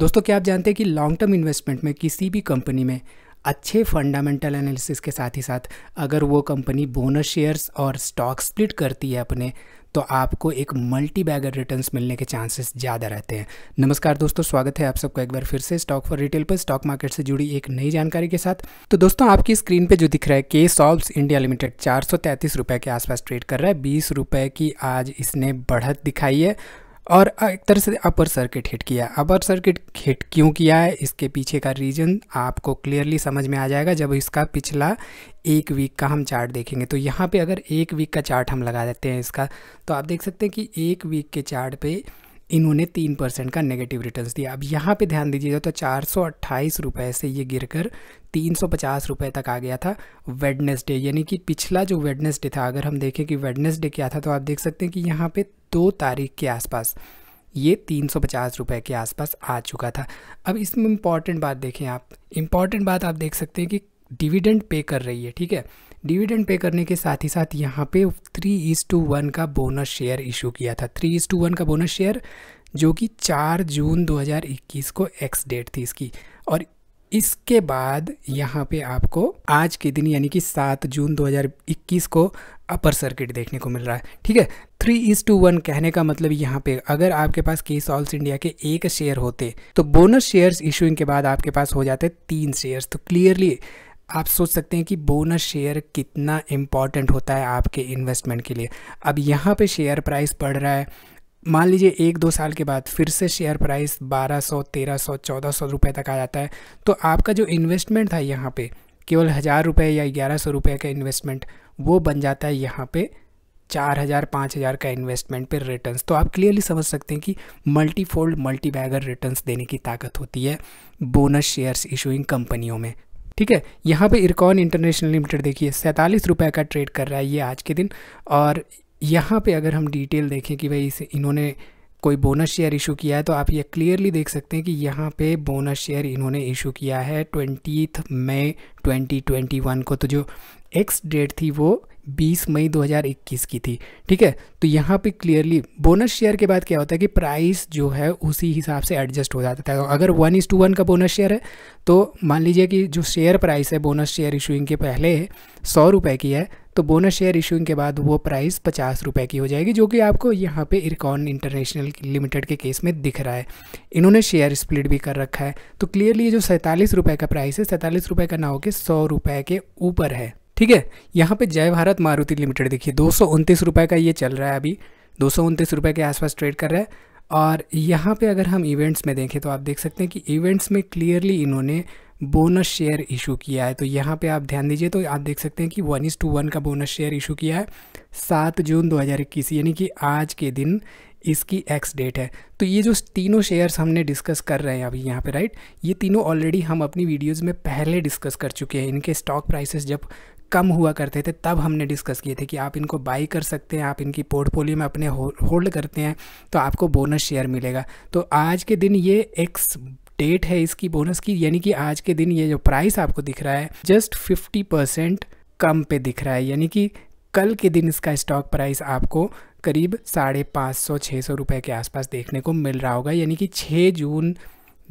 दोस्तों क्या आप जानते हैं कि लॉन्ग टर्म इन्वेस्टमेंट में किसी भी कंपनी में अच्छे फंडामेंटल एनालिसिस के साथ ही साथ अगर वो कंपनी बोनस शेयर्स और स्टॉक स्प्लिट करती है अपने तो आपको एक मल्टी बैगर रिटर्न मिलने के चांसेस ज़्यादा रहते हैं नमस्कार दोस्तों स्वागत है आप सबको एक बार फिर से स्टॉक फॉर रिटेल पर स्टॉक मार्केट से जुड़ी एक नई जानकारी के साथ तो दोस्तों आपकी स्क्रीन पे जो दिख रहा है के सॉल्व्स इंडिया लिमिटेड चार रुपए के आसपास ट्रेड कर रहा है बीस रुपए की आज इसने बढ़त दिखाई है और एक तरह से अपर सर्किट हिट किया अपर सर्किट हिट क्यों किया है इसके पीछे का रीज़न आपको क्लियरली समझ में आ जाएगा जब इसका पिछला एक वीक का हम चार्ट देखेंगे तो यहाँ पे अगर एक वीक का चार्ट हम लगा देते हैं इसका तो आप देख सकते हैं कि एक वीक के चार्ट पे इन्होंने तीन परसेंट का नेगेटिव रिटर्न दिया अब यहाँ पे ध्यान दीजिएगा तो चार सौ अट्ठाईस रुपये से ये गिरकर तीन सौ पचास रुपये तक आ गया था वेडनेसडे यानी कि पिछला जो वेडनेसडे था अगर हम देखें कि वेडनेसडे क्या था तो आप देख सकते हैं कि यहाँ पे दो तारीख के आसपास ये तीन सौ पचास रुपये के आसपास आ चुका था अब इसमें इम्पॉर्टेंट बात देखें आप इम्पॉर्टेंट बात आप देख सकते हैं कि डिविडेंड पे कर रही है ठीक है डिविडेंड पे करने के साथ ही साथ यहाँ पे थ्री इज टू वन का बोनस शेयर इशू किया था थ्री इज टू वन का बोनस शेयर जो कि चार जून 2021 को एक्स डेट थी इसकी और इसके बाद यहाँ पे आपको आज के दिन यानी कि सात जून 2021 को अपर सर्किट देखने को मिल रहा है ठीक है थ्री इज टू वन कहने का मतलब यहाँ पे अगर आपके पास के सॉल्स इंडिया के एक शेयर होते तो बोनस शेयर्स इशूइंग के बाद आपके पास हो जाते तीन शेयर्स तो क्लियरली आप सोच सकते हैं कि बोनस शेयर कितना इम्पॉर्टेंट होता है आपके इन्वेस्टमेंट के लिए अब यहाँ पे शेयर प्राइस बढ़ रहा है मान लीजिए एक दो साल के बाद फिर से शेयर प्राइस 1200, 1300, 1400 रुपए तक आ जाता है तो आपका जो इन्वेस्टमेंट था यहाँ पे केवल हज़ार रुपये या ग्यारह सौ रुपये का इन्वेस्टमेंट वो बन जाता है यहाँ पे चार हज़ार पाँच हज़ार का इन्वेस्टमेंट पर रिटर्न्स तो आप क्लियरली समझ सकते हैं कि multifold multibagger multi bagger returns देने की ताकत होती है बोनस शेयर्स इशूइंग कंपनियों में ठीक है यहाँ पे इरकॉन इंटरनेशनल लिमिटेड देखिए सैंतालीस रुपये का ट्रेड कर रहा है ये आज के दिन और यहाँ पे अगर हम डिटेल देखें कि भाई इसे इन्होंने कोई बोनस शेयर इशू किया है तो आप ये क्लियरली देख सकते हैं कि यहाँ पे बोनस शेयर इन्होंने इशू किया है ट्वेंटीथ मई 2021 को तो जो एक्स डेट थी वो 20 मई 2021 की थी ठीक है तो यहाँ पे क्लियरली बोनस शेयर के बाद क्या होता है कि प्राइस जो है उसी हिसाब से एडजस्ट हो जाता था अगर वन इज टू वन का बोनस शेयर है तो मान लीजिए कि जो शेयर प्राइस है बोनस शेयर इशूइंग के पहले सौ रुपये की है तो बोनस शेयर इशूइंग के बाद वो प्राइस पचास रुपये की हो जाएगी जो कि आपको यहाँ पे इरकॉन इंटरनेशनल लिमिटेड के केस में दिख रहा है इन्होंने शेयर स्प्लिट भी कर रखा है तो क्लियरली ये जो सैंतालीस रुपये का प्राइस है सैंतालीस रुपये का ना होकर सौ रुपये के ऊपर है ठीक है यहाँ पे जय भारत मारुति लिमिटेड देखिए दो सौ का ये चल रहा है अभी दो सौ के आसपास ट्रेड कर रहा है और यहाँ पे अगर हम इवेंट्स में देखें तो आप देख सकते हैं कि इवेंट्स में क्लियरली इन्होंने बोनस शेयर इशू किया है तो यहाँ पे आप ध्यान दीजिए तो आप देख सकते हैं कि वन इज़ टू वन का बोनस शेयर इशू किया है सात जून 2021 यानी कि आज के दिन इसकी एक्स डेट है तो ये जो तीनों शेयर्स हमने डिस्कस कर रहे हैं अभी यहाँ पे राइट ये तीनों ऑलरेडी हम अपनी वीडियोज़ में पहले डिस्कस कर चुके हैं इनके स्टॉक प्राइसेस जब कम हुआ करते थे तब हमने डिस्कस किए थे कि आप इनको बाई कर सकते हैं आप इनकी पोर्टफोलियो में अपने होल्ड करते हैं तो आपको बोनस शेयर मिलेगा तो आज के दिन ये एक्स डेट है इसकी बोनस की यानी कि आज के दिन ये जो प्राइस आपको दिख रहा है जस्ट फिफ्टी परसेंट कम पे दिख रहा है यानी कि कल के दिन इसका स्टॉक प्राइस आपको करीब साढ़े पाँच सौ छः सौ रुपये के आसपास देखने को मिल रहा होगा यानी कि 6 जून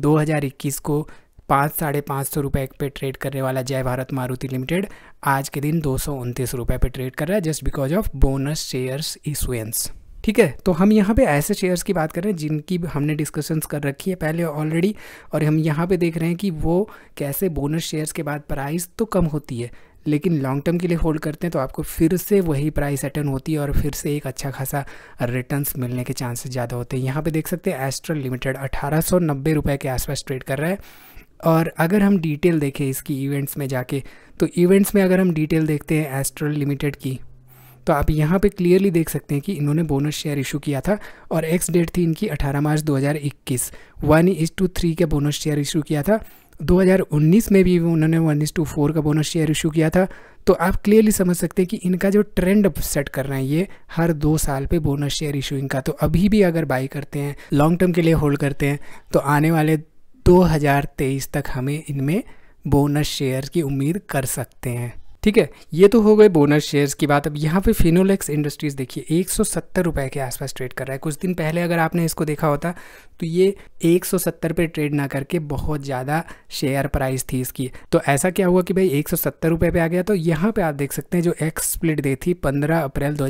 2021 को पाँच साढ़े पाँच सौ रुपये पे ट्रेड करने वाला जय भारत मारुति लिमिटेड आज के दिन दो सौ उनतीस रुपये पर ट्रेड कर रहा है just because of bonus shares issuance ठीक है तो हम यहाँ पे ऐसे शेयर्स की बात कर रहे हैं जिनकी हमने डिस्कशंस कर रखी है पहले ऑलरेडी और हम यहाँ पे देख रहे हैं कि वो कैसे बोनस शेयर्स के बाद प्राइस तो कम होती है लेकिन लॉन्ग टर्म के लिए होल्ड करते हैं तो आपको फिर से वही प्राइस अटर्न होती है और फिर से एक अच्छा खासा रिटर्न्स मिलने के चांसेस ज़्यादा होते हैं यहाँ पे देख सकते हैं एस्ट्रल लिमिटेड अठारह सौ के आसपास ट्रेड कर रहा है और अगर हम डिटेल देखें इसकी इवेंट्स में जाके तो इवेंट्स में अगर हम डिटेल देखते हैं एस्ट्रल लिमिटेड की तो आप यहाँ पे क्लियरली देख सकते हैं कि इन्होंने बोनस शेयर इशू किया था और एक्स डेट थी इनकी 18 मार्च 2021 वन इज टू थ्री का बोनस शेयर इशू किया था 2019 में भी उन्होंने वन इज टू फोर का बोनस शेयर इशू किया था तो आप क्लियरली समझ सकते हैं कि इनका जो ट्रेंड सेट कर रहे हैं ये हर दो साल पे बोनस शेयर इशू इनका तो अभी भी अगर बाई करते हैं लॉन्ग टर्म के लिए होल्ड करते हैं तो आने वाले 2023 तक हमें इनमें बोनस शेयर की उम्मीद कर सकते हैं ठीक है ये तो हो गए बोनस शेयर्स की बात अब यहाँ पे फिनोलेक्स इंडस्ट्रीज़ देखिए एक सौ के आसपास ट्रेड कर रहा है कुछ दिन पहले अगर आपने इसको देखा होता तो ये 170 पे ट्रेड ना करके बहुत ज़्यादा शेयर प्राइस थी इसकी तो ऐसा क्या हुआ कि भाई एक सौ पे आ गया तो यहाँ पे आप देख सकते हैं जो एक्स स्प्लिट डे थी पंद्रह अप्रैल दो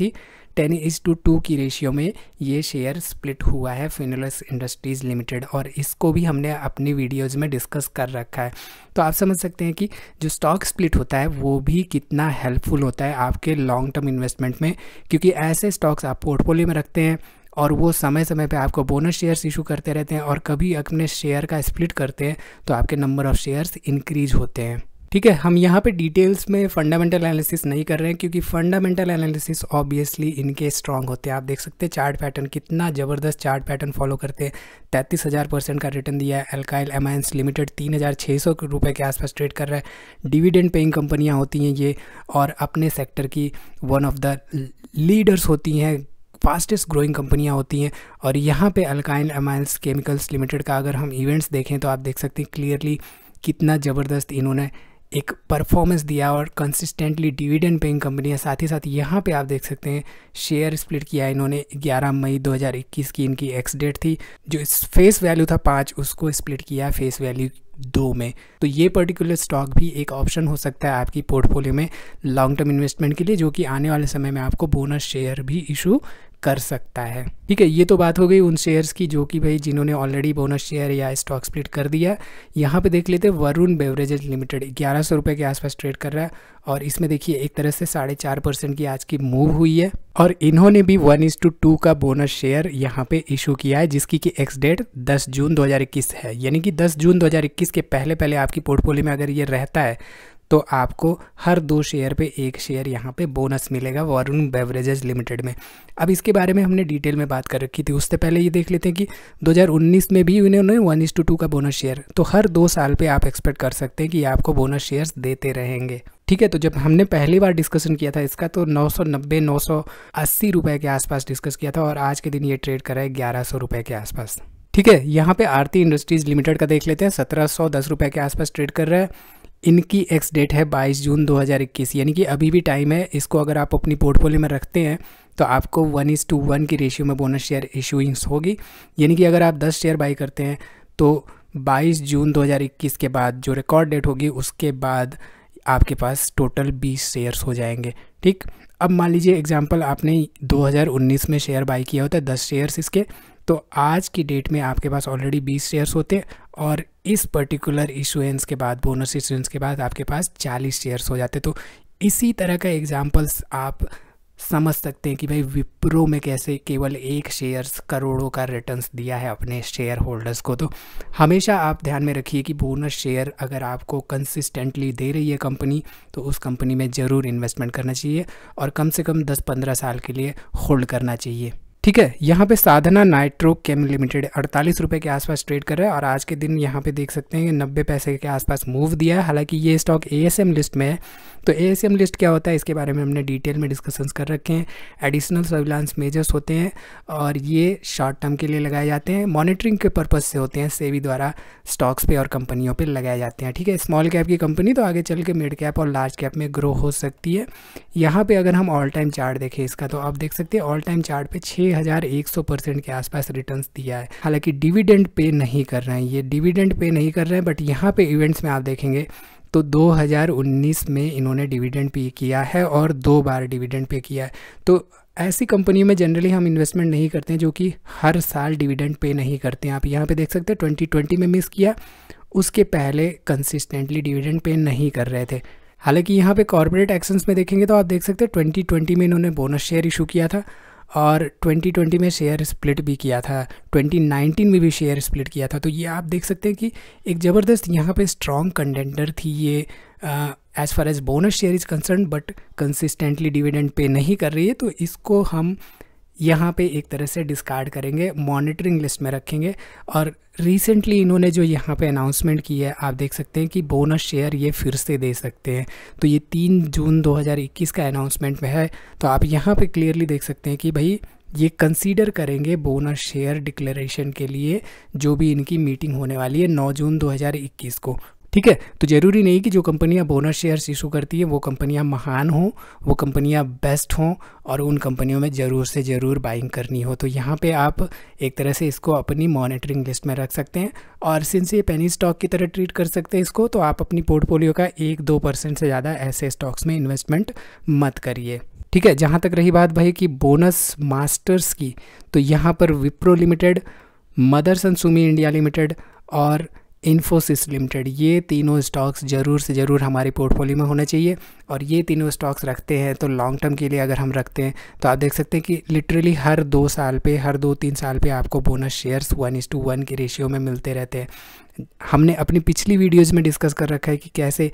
थी टेन इज टू टू की रेशियो में ये शेयर स्प्लिट हुआ है फिनोलस इंडस्ट्रीज़ लिमिटेड और इसको भी हमने अपनी वीडियोज़ में डिस्कस कर रखा है तो आप समझ सकते हैं कि जो स्टॉक स्प्लिट होता है वो भी कितना हेल्पफुल होता है आपके लॉन्ग टर्म इन्वेस्टमेंट में क्योंकि ऐसे स्टॉक्स आप पोर्टफोलियो में रखते हैं और वो समय समय पे आपको बोनस शेयर्स इशू करते रहते हैं और कभी अपने शेयर का स्प्लिट करते हैं तो आपके नंबर ऑफ़ शेयर्स इंक्रीज होते हैं ठीक है हम यहाँ पे डिटेल्स में फंडामेंटल एनालिसिस नहीं कर रहे हैं क्योंकि फंडामेंटल एनालिसिस ऑब्वियसली इनके स्ट्रांग होते हैं आप देख सकते हैं चार्ट पैटर्न कितना ज़बरदस्त चार्ट पैटर्न फॉलो करते हैं तैंतीस हज़ार परसेंट का रिटर्न दिया है एल्काइल एमाइंस लिमिटेड तीन हज़ार छः सौ रुपये के आसपास ट्रेड कर रहा है डिविडेंड पेइंग कंपनियाँ होती हैं ये और अपने सेक्टर की वन ऑफ द लीडर्स होती हैं फास्टेस्ट ग्रोइंग कंपनियां होती हैं और यहाँ पे अल्काइन एमाइल्स केमिकल्स लिमिटेड का अगर हम इवेंट्स देखें तो आप देख सकते हैं क्लियरली कितना ज़बरदस्त इन्होंने एक परफॉर्मेंस दिया और कंसिस्टेंटली डिविडेंड पेइंग कंपनी है साथ ही साथ यहाँ पे आप देख सकते हैं शेयर स्प्लिट किया इन्होंने 11 मई 2021 की इनकी एक्स डेट थी जो फेस वैल्यू था पाँच उसको स्प्लिट किया फेस वैल्यू दो में तो ये पर्टिकुलर स्टॉक भी एक ऑप्शन हो सकता है आपकी पोर्टफोलियो में लॉन्ग टर्म इन्वेस्टमेंट के लिए जो कि आने वाले समय में आपको बोनस शेयर भी इशू कर सकता है ठीक है ये तो बात हो गई उन शेयर्स की जो कि भाई जिन्होंने ऑलरेडी बोनस शेयर या स्टॉक स्प्लिट कर दिया यहाँ पे देख लेते हैं वरुण बेवरेजेज लिमिटेड ग्यारह सौ के आसपास ट्रेड कर रहा है और इसमें देखिए एक तरह से साढ़े चार परसेंट की आज की मूव हुई है और इन्होंने भी वन इज टू टू का बोनस शेयर यहाँ पे इशू किया है जिसकी कि एक्स डेट दस जून दो है यानी कि दस जून दो के पहले पहले आपकी पोर्टफोलियो में अगर ये रहता है तो आपको हर दो शेयर पे एक शेयर यहाँ पे बोनस मिलेगा वरुण बेवरेजेज लिमिटेड में अब इसके बारे में हमने डिटेल में बात कर रखी थी उससे पहले ये देख लेते हैं कि 2019 में भी इन्होंने वन इज टू टू का बोनस शेयर तो हर दो साल पे आप एक्सपेक्ट कर सकते हैं कि आपको बोनस शेयर्स देते रहेंगे ठीक है तो जब हमने पहली बार डिस्कशन किया था इसका तो नौ सौ रुपए के आसपास डिस्कस किया था और आज के दिन ये ट्रेड करा है ग्यारह सौ रुपए के आसपास ठीक है यहाँ पे आरती इंडस्ट्रीज़ लिमिटेड का देख लेते हैं सत्रह सौ दस रुपये के आसपास ट्रेड कर रहा है इनकी एक्स डेट है 22 जून 2021 यानी कि अभी भी टाइम है इसको अगर आप अपनी पोर्टफोलियो में रखते हैं तो आपको वन इज़ टू वन की रेशियो में बोनस शेयर इशूइंग्स होगी यानी कि अगर आप 10 शेयर बाई करते हैं तो 22 जून 2021 के बाद जो रिकॉर्ड डेट होगी उसके बाद आपके पास टोटल 20 शेयर्स हो जाएंगे ठीक अब मान लीजिए एग्जाम्पल आपने 2019 में शेयर बाई किया होता है दस शेयर्स इसके तो आज की डेट में आपके पास ऑलरेडी बीस शेयर्स होते हैं और इस पर्टिकुलर इशुएंस के बाद बोनस इशुएंस के बाद आपके पास चालीस शेयर्स हो जाते तो इसी तरह का एग्ज़ाम्पल्स आप समझ सकते हैं कि भाई विप्रो में कैसे केवल एक शेयर्स करोड़ों का रिटर्न्स दिया है अपने शेयर होल्डर्स को तो हमेशा आप ध्यान में रखिए कि बोनस शेयर अगर आपको कंसिस्टेंटली दे रही है कंपनी तो उस कंपनी में ज़रूर इन्वेस्टमेंट करना चाहिए और कम से कम 10-15 साल के लिए होल्ड करना चाहिए ठीक है यहाँ पे साधना नाइट्रो केम लिमिटेड अड़तालीस रुपये के आसपास ट्रेड कर रहा है और आज के दिन यहाँ पे देख सकते हैं कि नब्बे पैसे के आसपास मूव दिया है हालांकि ये स्टॉक एएसएम लिस्ट में है तो एएसएम लिस्ट क्या होता है इसके बारे में हमने डिटेल में डिस्कशंस कर रखे हैं एडिशनल सर्विलांस मेजर्स होते हैं और ये शॉर्ट टर्म के लिए लगाए जाते हैं मॉनिटरिंग के पर्पज़ से होते हैं सेवी द्वारा स्टॉक्स पर और कंपनियों पर लगाए जाते हैं ठीक है स्मॉल कैप की कंपनी तो आगे चल के मिड कैप और लार्ज कैप में ग्रो हो सकती है यहाँ पर अगर हम ऑल टाइम चार्ट देखें इसका तो आप देख सकते हैं ऑल टाइम चार्ट पे छः हजार एक सौ परसेंट के आसपास रिटर्न दिया है हालांकि डिविडेंड पे नहीं कर रहे हैं ये डिविडेंड पे नहीं कर रहे हैं बट यहाँ पे इवेंट्स में आप देखेंगे तो 2019 में इन्होंने डिविडेंड पे किया है और दो बार डिविडेंड पे किया है तो ऐसी कंपनी में जनरली हम इन्वेस्टमेंट नहीं करते हैं जो कि हर साल डिविडेंड पे नहीं करते हैं आप यहाँ पे देख सकते हैं ट्वेंटी में मिस किया उसके पहले कंसिस्टेंटली डिविडेंड पे नहीं कर रहे थे हालांकि यहाँ पे कॉर्पोरेट एक्शंस में देखेंगे तो आप देख सकते हैं 2020 में इन्होंने बोनस शेयर इशू किया था और 2020 में शेयर स्प्लिट भी किया था 2019 में भी शेयर स्प्लिट किया था तो ये आप देख सकते हैं कि एक ज़बरदस्त यहाँ पे स्ट्रॉन्ग कंटेंडर थी ये as far as bonus share is concern but consistently dividend pay नहीं कर रही है तो इसको हम यहाँ पे एक तरह से डिस्कार्ड करेंगे मॉनिटरिंग लिस्ट में रखेंगे और रिसेंटली इन्होंने जो यहाँ पे अनाउंसमेंट की है आप देख सकते हैं कि बोनस शेयर ये फिर से दे सकते हैं तो ये तीन जून 2021 का अनाउंसमेंट में है तो आप यहाँ पे क्लियरली देख सकते हैं कि भाई ये कंसीडर करेंगे बोनस शेयर डिक्लेरेशन के लिए जो भी इनकी मीटिंग होने वाली है 9 जून 2021 को ठीक है तो ज़रूरी नहीं कि जो कंपनियां बोनस शेयर्स इशू करती है वो कंपनियां महान हों वो कंपनियां बेस्ट हों और उन कंपनियों में ज़रूर से ज़रूर बाइंग करनी हो तो यहाँ पे आप एक तरह से इसको अपनी मॉनिटरिंग लिस्ट में रख सकते हैं और सिंस ये पेनी स्टॉक की तरह ट्रीट कर सकते हैं इसको तो आप अपनी पोर्टफोलियो का एक दो परसेंट से ज़्यादा ऐसे स्टॉक्स में इन्वेस्टमेंट मत करिए ठीक है जहाँ तक रही बात भाई कि बोनस मास्टर्स की तो यहाँ पर Wipro Limited Motherson Sumi India Limited और इन्फोसिस लिमिटेड ये तीनों स्टॉक्स ज़रूर से ज़रूर हमारे पोर्टफोलियो में होना चाहिए और ये तीनों स्टॉक्स रखते हैं तो लॉन्ग टर्म के लिए अगर हम रखते हैं तो आप देख सकते हैं कि लिटरली हर दो साल पे हर दो तीन साल पे आपको bonus shares one is to one के रेशियो में मिलते रहते हैं हमने अपनी पिछली वीडियोज़ में डिस्कस कर रखा है कि कैसे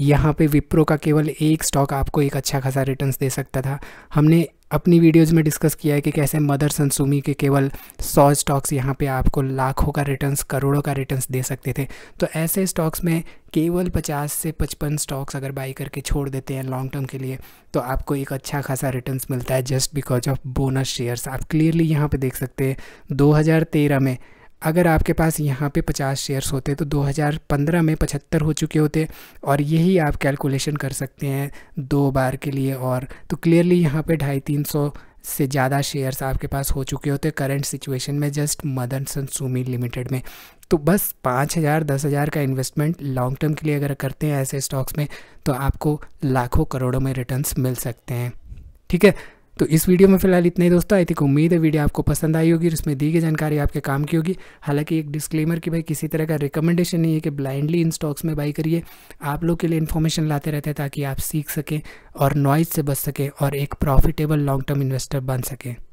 यहाँ पे विप्रो का केवल एक स्टॉक आपको एक अच्छा खासा रिटर्न्स दे सकता था हमने अपनी वीडियोस में डिस्कस किया है कि कैसे मदर सनसूमी के केवल सौ स्टॉक्स यहाँ पे आपको लाखों का रिटर्न्स करोड़ों का रिटर्न्स दे सकते थे तो ऐसे स्टॉक्स में केवल 50 से 55 स्टॉक्स अगर बाई करके छोड़ देते हैं लॉन्ग टर्म के लिए तो आपको एक अच्छा खासा रिटर्न्स मिलता है just because of bonus shares आप क्लियरली यहाँ पर देख सकते हैं दो में अगर आपके पास यहाँ पे 50 शेयर्स होते तो 2015 में 75 हो चुके होते और यही आप कैलकुलेशन कर सकते हैं दो बार के लिए और तो क्लियरली यहाँ पे ढाई तीन सौ से ज़्यादा शेयर्स आपके पास हो चुके होते करंट सिचुएशन में just Motherson Sumi Limited में तो बस पाँच हज़ार दस हज़ार का इन्वेस्टमेंट लॉन्ग टर्म के लिए अगर करते हैं ऐसे स्टॉक्स में तो आपको लाखों करोड़ों में रिटर्न्स मिल सकते हैं ठीक है तो इस वीडियो में फिलहाल इतना ही दोस्तों आई थिंक उम्मीद है वीडियो आपको पसंद आई होगी और इसमें दी गई जानकारी आपके काम की होगी हालांकि एक डिस्क्लेमर कि भाई किसी तरह का रिकमेंडेशन नहीं है कि ब्लाइंडली इन स्टॉक्स में बाई करिए आप लोग के लिए इन्फॉर्मेशन लाते रहते हैं ताकि आप सीख सकें और नॉइज से बच सकें और एक प्रॉफिटेबल लॉन्ग टर्म इन्वेस्टर बन सकें